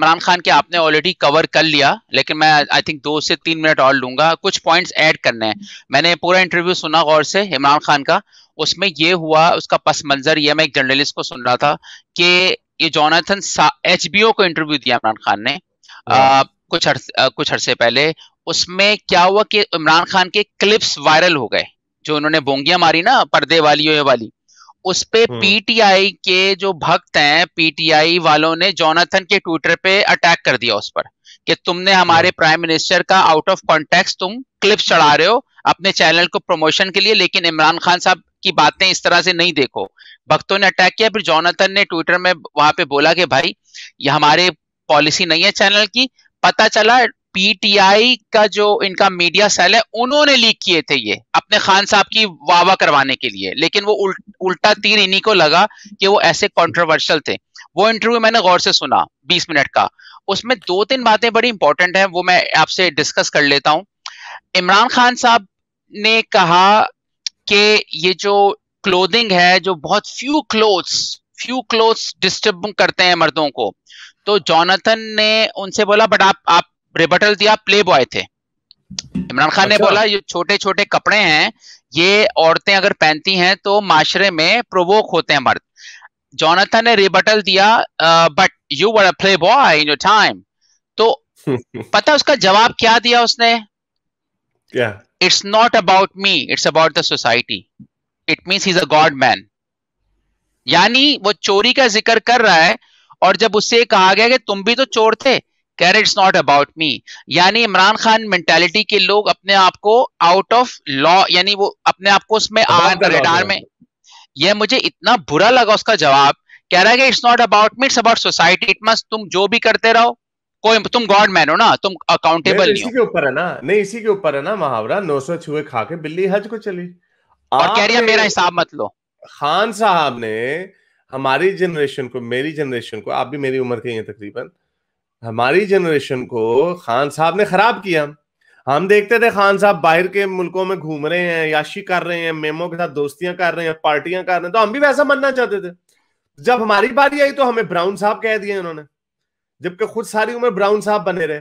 इमरान खान के आपने already cover कर लिया लेकिन मैं आई थिंक दो से तीन मिनट और लूंगा कुछ पॉइंट्स ऐड करने हैं मैंने पूरा इंटरव्यू सुना गौर से इमरान खान का उसमें ये हुआ उसका पस मंजर यह मैं एक जर्नलिस्ट को सुन रहा था कि ये जोनाथन एच को इंटरव्यू दिया इमरान खान ने आ, कुछ कुछ अरसे पहले उसमें क्या हुआ कि इमरान खान के क्लिप्स वायरल हो गए जो उन्होंने बोंगियां मारी ना पर्दे वाली ये वाली उस पे हम्म। पीटीआई के जो भक्त हैं पीटीआई वालों ने जोनाथन के ट्विटर पे अटैक कर दिया उस पर कि तुमने हमारे प्राइम हम्म। मिनिस्टर का आउट ऑफ कॉन्टेक्स्ट तुम क्लिप चढ़ा रहे हो अपने चैनल को प्रमोशन के लिए लेकिन इमरान खान साहब की बातें इस तरह से नहीं देखो भक्तों ने अटैक किया फिर जोनाथन ने ट्विटर में वहां पे बोला कि भाई ये हमारे पॉलिसी नहीं है चैनल की पता चला पीटीआई का जो इनका मीडिया सेल है उन्होंने लीक किए थे ये अपने खान साहब की वाह करवाने के लिए लेकिन वो उल्ट, उल्टा तीर इन्हीं को लगा कि वो ऐसे कॉन्ट्रोवर्शियल थे वो इंटरव्यू मैंने गौर से सुना बीस मिनट का उसमें दो तीन बातें बड़ी इंपॉर्टेंट है वो मैं आपसे डिस्कस कर लेता हूँ इमरान खान साहब ने कहा कि ये जो क्लोथिंग है जो बहुत few clothes few clothes disturb करते हैं मर्दों को तो जॉनथन ने उनसे बोला बट आप आप रिबटल दिया प्ले बॉय थे इमरान खान अच्छा। ने बोला ये छोटे छोटे कपड़े हैं ये औरतें अगर पहनती हैं तो माशरे में प्रोवोक होते हैं मर्द जोनाथन ने रिबटल दिया but you were playboy in your time तो पता उसका जवाब क्या दिया उसने it's not about me it's about the society it means is a god man यानी वो चोरी का जिक्र कर रहा है और जब उससे कहा गया कि तुम भी तो चोर थे कैर इट्स नॉट अबाउट मी यानी इमरान खान मेंटेलिटी के लोग अपने आप को आउट ऑफ लॉ यानी वो अपने आप को उसमें रडार में यह मुझे इतना बुरा लगा उसका जवाब कह रहा है कि it's not about me it's about society it must तुम जो भी करते रहो कोई तुम गॉड मैन हो ना तुम अकाउंटेबल तो नहीं इसी के ऊपर है ना नहीं इसी के ऊपर है ना महावरा नौ सौ छुए खा के बिल्ली हज को चली और कह रही है मेरा हिसाब मत लो खान साहब ने हमारी जनरेशन को मेरी जनरेशन को आप भी मेरी उम्र के हैं तकरीबन हमारी जनरेशन को खान साहब ने खराब किया हम देखते थे खान साहब बाहर के मुल्कों में घूम रहे हैं याशी कर रहे हैं मेमो के साथ दोस्तियां कर रहे हैं पार्टियां कर रहे हैं तो हम भी वैसा बनना चाहते थे जब हमारी बारी आई तो हमें ब्राउन साहब कह दिए उन्होंने जबकि खुद सारी उम्र ब्राउन साहब बने रहे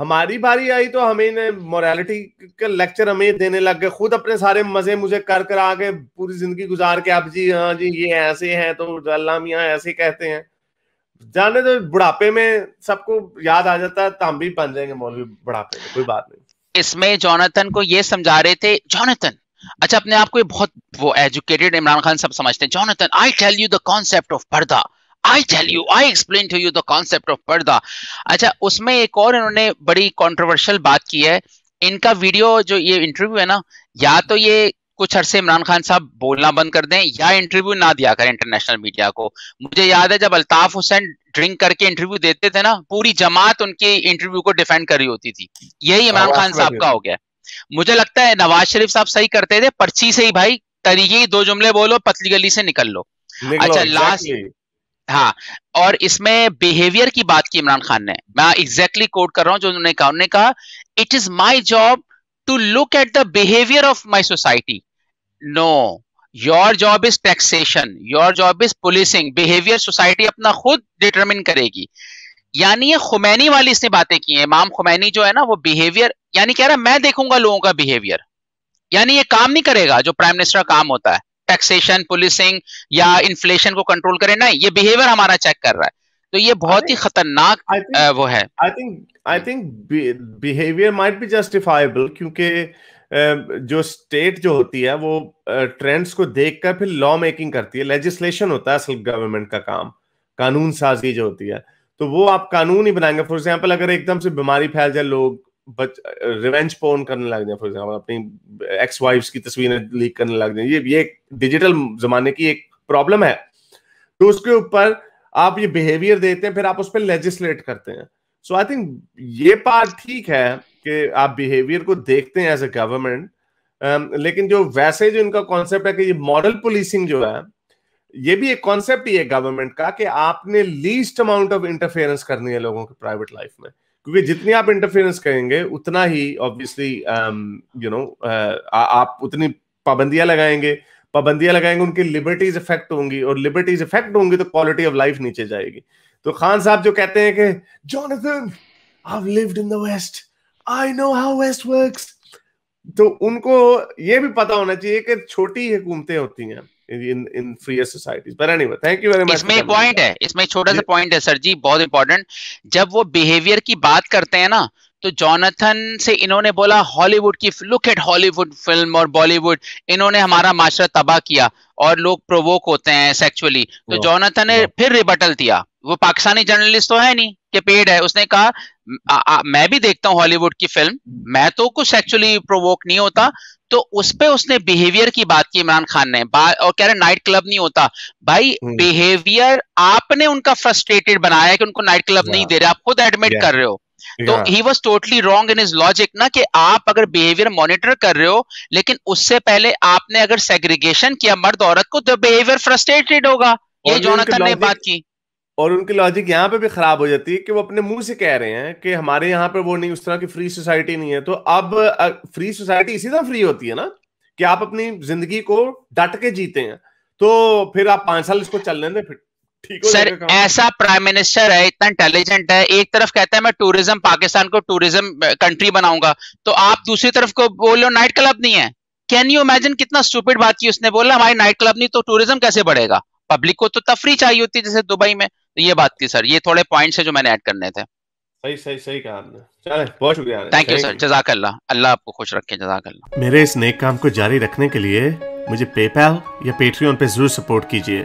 हमारी बारी आई तो हमें मोरालिटी का लेक्चर हमें देने लग गए खुद अपने सारे मजे मुझे कर कर आके पूरी जिंदगी गुजार के आप जी हाँ जी ये ऐसे हैं तो अल्लाह मियाँ ऐसे कहते हैं जाने तो बुढ़ापे में सबको याद आ जाता है तांबी तो बन जाएंगे मौलवी बुढ़ापे में कोई बात नहीं इसमें जोनाथन को ये समझा रहे थे जोनाथन अच्छा अपने आप को ये बहुत वो एजुकेटेड इमरान खान सब समझते हैं Jonathan I tell you the concept of purdah I tell you I explain to you the concept of purdah अच्छा उसमें एक और इन्होंने बड़ी कॉन्ट्रोवर्शियल बात की है इनका वीडियो जो ये इंटरव्यू है ना या तो ये कुछ अरसे इमरान खान साहब बोलना बंद कर दें या इंटरव्यू ना दिया करें इंटरनेशनल मीडिया को मुझे याद है जब अल्ताफ हुसैन ड्रिंक करके इंटरव्यू देते थे ना पूरी जमात उनके इंटरव्यू को डिफेंड कर रही होती थी यही इमरान खान साहब का हो गया मुझे लगता है नवाज शरीफ साहब सही करते थे पर्ची से ही भाई तरीके ही दो जुमले बोलो पतली गली से निकल लो अच्छा लास्ट हाँ और इसमें बिहेवियर की बात की इमरान खान ने मैं एग्जैक्टली exactly कोट कर रहा हूँ जो उन्होंने कहा उन्होंने कहा it is my job to look at the behavior of my society. No, your job is taxation, your job is policing, behavior society अपना खुद determine करेगी यानी ये खुमैनी वाली इसने बातें की है इमाम खुमैनी जो है ना वो बिहेवियर यानी कह रहा है मैं देखूंगा लोगों का बिहेवियर यानी ये काम नहीं करेगा जो प्राइम मिनिस्टर का काम होता है टैक्सेशन पुलिसिंग या इन्फ्लेशन को कंट्रोल करें नहीं ये बिहेवियर हमारा चेक कर रहा है तो ये बहुत ही खतरनाक वो है I think I think behaviour might be justifiable क्योंकि जो स्टेट जो होती है वो ट्रेंड्स को देखकर फिर लॉ मेकिंग करती है लेजिस्लेशन होता है असल गवर्नमेंट का काम कानून साजी जो होती है तो वो आप कानून ही बनाएंगे फॉर एग्जांपल अगर एकदम से बीमारी फैल जाए लोग बच रिवेंज पोन करने लग जाए फॉर एग्जांपल अपनी एक्स वाइफ्स की तस्वीरें लीक करने लग जाए ये ये डिजिटल जमाने की एक प्रॉब्लम है तो उसके ऊपर आप ये बिहेवियर देते हैं फिर आप उस पर लेजिस्लेट करते हैं सो आई थिंक ये पार्ट ठीक है कि आप बिहेवियर को देखते हैं एज ए गवर्नमेंट लेकिन जो वैसे जो इनका कॉन्सेप्ट है कि ये मॉरल पुलिसिंग जो है ये भी एक कॉन्सेप्ट ही है गवर्नमेंट का कि आपने लीस्ट अमाउंट ऑफ इंटरफेरेंस करनी है लोगों की प्राइवेट लाइफ में क्योंकि जितनी आप इंटरफेरेंस करेंगे उतना ही ऑब्वियसली यू नो आप उतनी पाबंदियां लगाएंगे पाबंदियां लगाएंगे उनकी लिबर्टीज इफेक्ट होंगी और लिबर्टीज इफेक्ट होंगी तो क्वालिटी ऑफ लाइफ नीचे जाएगी तो खान साहब जो कहते हैं कि Jonathan I lived in the West I know how West works तो उनको ये भी पता होना चाहिए कि छोटी हुकूमतें होती हैं इन इन फ्रीयर सोसाइटीज पर anyway thank you very much इसमें पॉइंट है इसमें छोटा सा पॉइंट है सर जी बहुत इंपॉर्टेंट जब वो बिहेवियर की बात करते हैं ना तो जॉनथन से इन्होंने बोला हॉलीवुड की लुक एट हॉलीवुड फिल्म और बॉलीवुड इन्होंने हमारा माशरा तबाह किया और लोग प्रोवोक होते हैं सेक्चुअली तो जॉनथन ने फिर रिबटल दिया वो पाकिस्तानी जर्नलिस्ट तो है नहीं के पेड है उसने कहा मैं भी देखता हूँ हॉलीवुड की फिल्म मैं तो कुछ एक्चुअली प्रोवोक नहीं होता तो उस पर उसने बिहेवियर की बात की इमरान खान ने और कह रहे नाइट क्लब नहीं होता भाई बिहेवियर हम्म। आपने उनका फ्रस्ट्रेटेड बनाया कि उनको नाइट क्लब नहीं दे रहे आप खुद एडमिट कर रहे हो तो he was totally wrong in his logic ना कि आप अगर बिहेवियर मॉनिटर कर रहे हो लेकिन उससे पहले आपने अगर सेग्रीगेशन किया मर्द औरत को तो बिहेवियर फ्रस्ट्रेटेड होगा ये जोनाथन ने बात की और उनकी लॉजिक यहाँ पे भी खराब हो जाती है कि वो अपने मुंह से कह रहे हैं कि हमारे यहाँ पे वो नहीं उस तरह की फ्री सोसाइटी नहीं है तो अब फ्री सोसाइटी इसी तरह फ्री होती है ना कि आप अपनी जिंदगी को डट के जीते हैं तो फिर आप पांच साल इसको चलने दें फिर सर ऐसा प्राइम मिनिस्टर है इतना इंटेलिजेंट है एक तरफ कहता है मैं टूरिज्म पाकिस्तान को टूरिज्म कंट्री बनाऊंगा तो आप दूसरी तरफ को बोलो नाइट क्लब नहीं है कैन यू इमेजिन कितना स्टूपिड बात की उसने बोला हमारी नाइट क्लब नहीं तो टूरिज्म कैसे बढ़ेगा पब्लिक को तो तफरी चाहिए होती जैसे दुबई में तो ये बात की सर ये थोड़े पॉइंट्स है जो मैंने ऐड करने थे सही सही सही कहा आपने बहुत शुक्रिया थैंक यू सर जजाक अल्लाह आपको खुश रखे जजाकल्ला मेरे इस नेक काम को जारी रखने के लिए मुझे पेपैल या पेट्रियन पे जरूर सपोर्ट कीजिए